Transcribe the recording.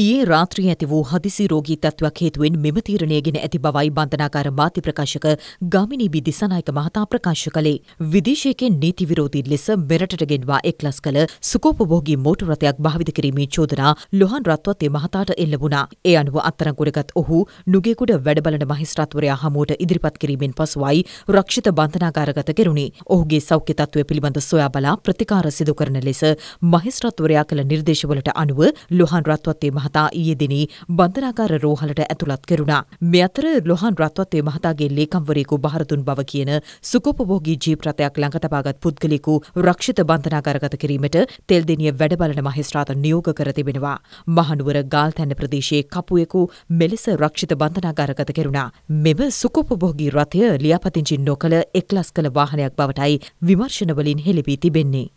ඊයේ රාත්‍රිය ඇති වූ හදිසි රෝගී තත්ත්වයක් හේතුවෙන් මෙම තීරණය ගෙන ඇති බවයි බන්ධනාකාර මාධ්‍ය ප්‍රකාශක ගාමිණී බිදිසනායක මහතා ප්‍රකාශ කළේ. විදේශයකින් නීති විරෝධී ලෙස මෙරටට ගෙන්වා එක්ලස් කළ සුකෝපභෝගී මෝටු රථයක් භාවිත කිරීමේ චෝදනා ලොහන් රත්වත්තේ මහතාට එල්ල වුණා. ඒ අනුව අත්තරගොඩගත් ඔහු නුගේකුඩ වැඩබලන මහිස්ත්‍රාත්වරයා හමුවට ඉදිරිපත් කිරීමෙන් පසුවයි රක්ෂිත බන්ධනාකාරගත කෙරුණේ. ඔහුගේ සෞඛ්‍ය තත්ත්වය පිළිබඳ සොයා බලා ප්‍රතිකාර සිදු කරන ලෙස මහිස්ත්‍රාත්වරයා කළ නිර්දේශවලට අනුව ලොහන් රත්වත්තේ මහතා ඊයේ දිනේ බන්ධනාගාර රෝහලට ඇතුළත් කෙරුණා. මේ අතර ලොහන් රත්වත්තේ මහතාගේ ලේකම්වරයෙකු බහරතුන් බව කියන සුකෝපභෝගී ජීප් රථයක් ළඟ තබාගත් පුද්ගලයෙකු රක්ෂිත බන්ධනාගාරගත කිරීමට තෙල්දෙනිය වැඩබලන මහේස්ත්‍රාත නියෝග කර තිබෙනවා. මහනුවර ගාල්තැන්න ප්‍රදේශයේ කපුවෙකු මෙලෙස රක්ෂිත බන්ධනාගාරගත කෙරුණා. මෙම සුකෝපභෝගී රථය ලියාපදිංචි නොකළ එක්ලස් කළ වාහනයක් බවටයි විමර්ශනවලින් හෙළිවී තිබෙන්නේ.